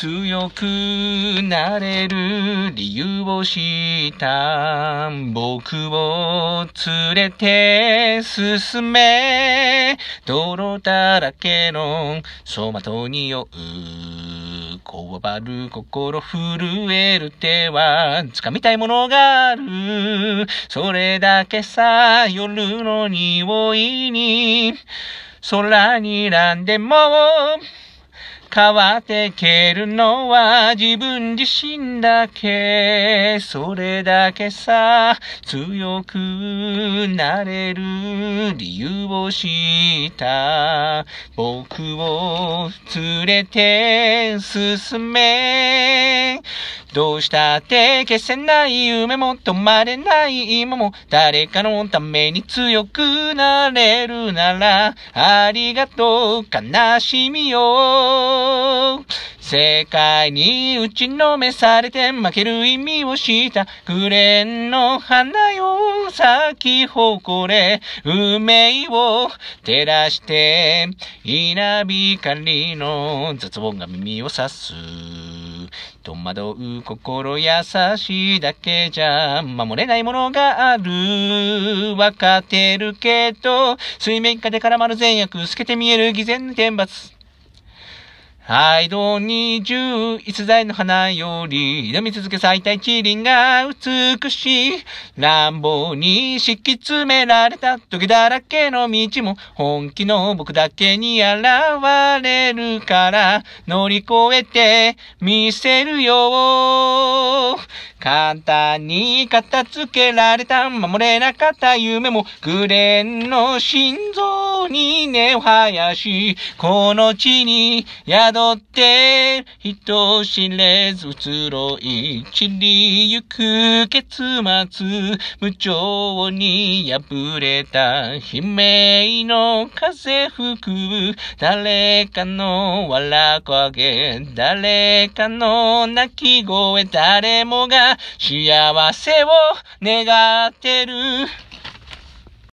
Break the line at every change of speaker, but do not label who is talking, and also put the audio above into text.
強くなれる理由を知った僕を連れて進め泥だらけの走馬灯に酔うこわばる心震える手は掴みたいものがあるそれだけさ夜の匂いに空になんでも変わってけるのは自分自身だけ。それだけさ、強くなれる理由を知った。僕を連れて進め。どうしたって消せない夢も止まれない今も誰かのために強くなれるならありがとう悲しみよ世界に打ちのめされて負ける意味をした紅蓮の花よ咲き誇れ運命を照らして稲光の雑音が耳を刺す戸惑う心優しいだけじゃ守れないものがある。わかってるけど、水面下で絡まる善悪、透けて見える偽善天罰。はい、どに十一代の花より、挑み続け咲いた一輪が美しい。乱暴に敷き詰められた時だらけの道も、本気の僕だけに現れるから、乗り越えてみせるよ。簡単に片付けられた、守れなかった夢も、紅レンの心臓に根を生やし、この地に宿って、人知れず移ろい、散りゆく結末、無情に破れた悲鳴の風吹く、誰かの笑い影、誰かの泣き声、誰もが幸せを願ってる。